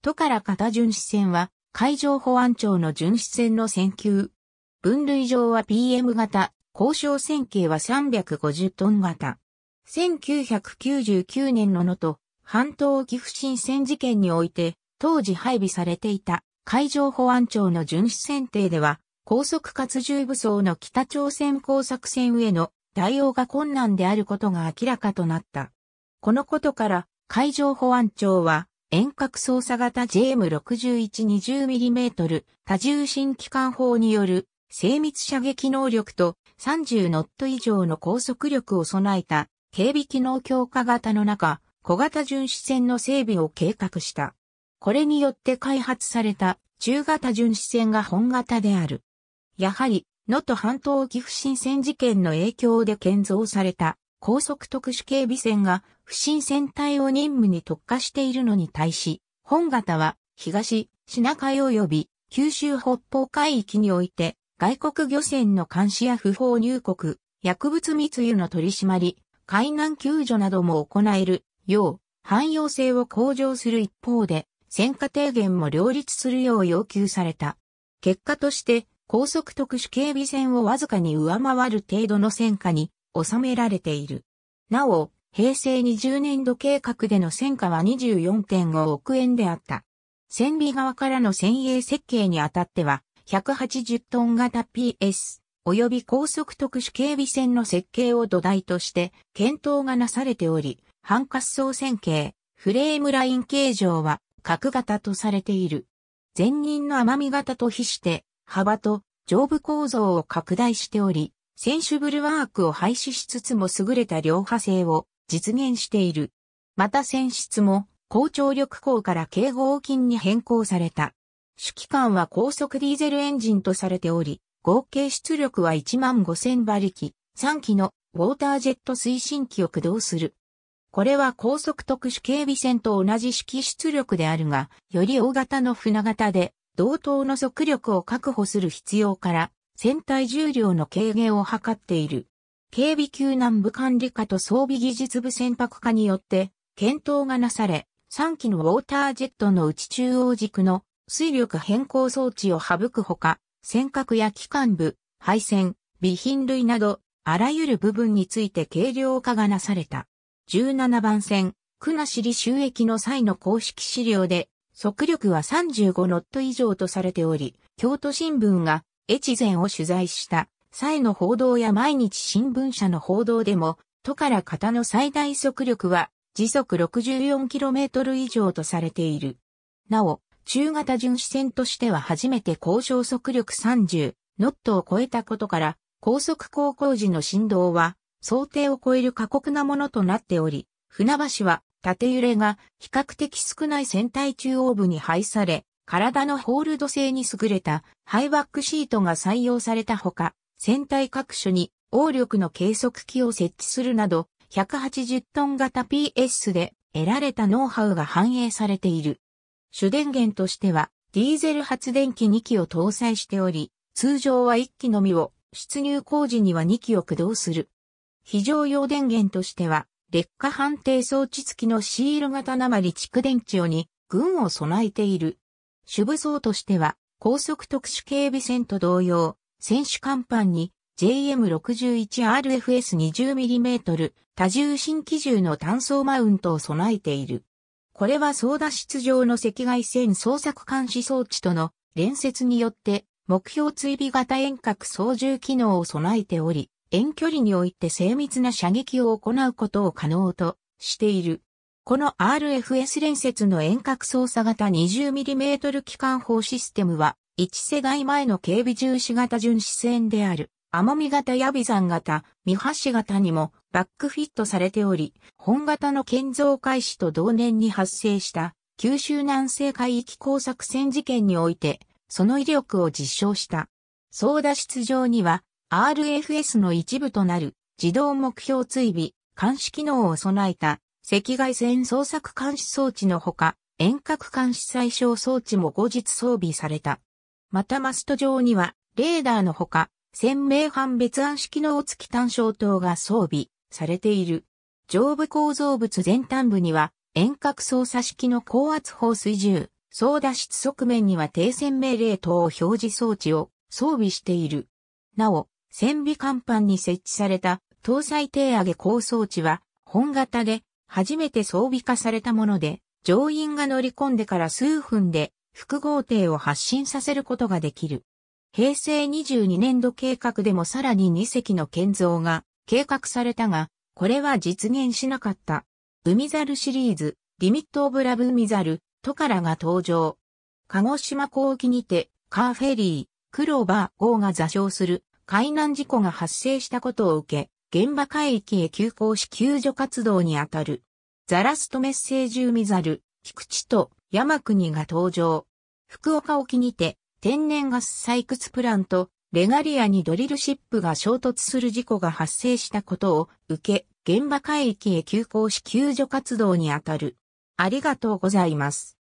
都から片巡視船は海上保安庁の巡視船の船級。分類上は PM 型、交渉船系は350トン型。1999年の能登半島沖不審船事件において、当時配備されていた海上保安庁の巡視船艇では、高速活重武装の北朝鮮工作船への対応が困難であることが明らかとなった。このことから海上保安庁は遠隔操作型 JM6120mm 多重新機関砲による精密射撃能力と30ノット以上の高速力を備えた警備機能強化型の中、小型巡視船の整備を計画した。これによって開発された中型巡視船が本型である。やはり、能登半島岐阜新線事件の影響で建造された高速特殊警備船が不審船隊を任務に特化しているのに対し、本型は東、シナ海及び九州北方海域において外国漁船の監視や不法入国、薬物密輸の取り締まり、海難救助なども行えるよう汎用性を向上する一方で、戦火低減も両立するよう要求された。結果として、高速特殊警備船をわずかに上回る程度の戦火に収められている。なお、平成20年度計画での戦果は24.5億円であった。船尾側からの船営設計にあたっては、180トン型 PS、及び高速特殊警備船の設計を土台として、検討がなされており、半滑走線形、フレームライン形状は、角型とされている。前任の甘み型と比して、幅と上部構造を拡大しており、選手ブルワークを廃止しつつも優れた両派性を実現している。また選出も高張力鋼から軽合金に変更された。主機関は高速ディーゼルエンジンとされており、合計出力は1万5000馬力、3機のウォータージェット推進機を駆動する。これは高速特殊警備船と同じ式出力であるが、より大型の船型で、同等の速力を確保する必要から、船体重量の軽減を図っている。警備救難部管理課と装備技術部船舶課によって、検討がなされ、3機のウォータージェットの内中央軸の水力変更装置を省くほか、尖閣や機関部、配線、備品類など、あらゆる部分について軽量化がなされた。17番線、国後収益の際の公式資料で、速力は35ノット以上とされており、京都新聞が越前を取材した際の報道や毎日新聞社の報道でも、都から型の最大速力は時速 64km 以上とされている。なお、中型巡視船としては初めて交渉速力30ノットを超えたことから、高速航行時の振動は想定を超える過酷なものとなっており、船橋は縦揺れが比較的少ない船体中央部に配され、体のホールド性に優れたハイバックシートが採用されたほか、船体各所に応力の計測器を設置するなど、180トン型 PS で得られたノウハウが反映されている。主電源としては、ディーゼル発電機2機を搭載しており、通常は1機のみを、出入工事には2機を駆動する。非常用電源としては、劣化判定装置付きのシール型鉛蓄電池をに、群を備えている。主武装としては、高速特殊警備船と同様、選手甲板に JM61RFS20mm 多重新機銃の単装マウントを備えている。これは操舵室上の赤外線捜索監視装置との連接によって目標追尾型遠隔操縦機能を備えており、遠距離において精密な射撃を行うことを可能としている。この RFS 連接の遠隔操作型 20mm 機関砲システムは、1世代前の警備重視型巡視船である、奄美型やザン型、三橋型にもバックフィットされており、本型の建造開始と同年に発生した九州南西海域工作船事件において、その威力を実証した。操舵出場には RFS の一部となる自動目標追尾、監視機能を備えた赤外線捜索監視装置のほか、遠隔監視最小装置も後日装備された。またマスト上には、レーダーのほか、鮮明判別暗式の大付き単焦灯が装備されている。上部構造物前端部には、遠隔操作式の高圧放水銃、操脱出側面には低線命令等表示装置を装備している。なお、船尾甲板に設置された搭載低上げ高装置は、本型で初めて装備化されたもので、乗員が乗り込んでから数分で複合艇を発進させることができる。平成22年度計画でもさらに2隻の建造が計画されたが、これは実現しなかった。海猿シリーズ、リミット・オブ・ラブ・海猿、トカラが登場。鹿児島港沖にて、カーフェリー、クローバー号が座礁する海難事故が発生したことを受け、現場海域へ急行し救助活動にあたる。ザラストメッセージ海猿、菊池と山国が登場。福岡沖にて天然ガス採掘プラント、レガリアにドリルシップが衝突する事故が発生したことを受け、現場海域へ急行し救助活動にあたる。ありがとうございます。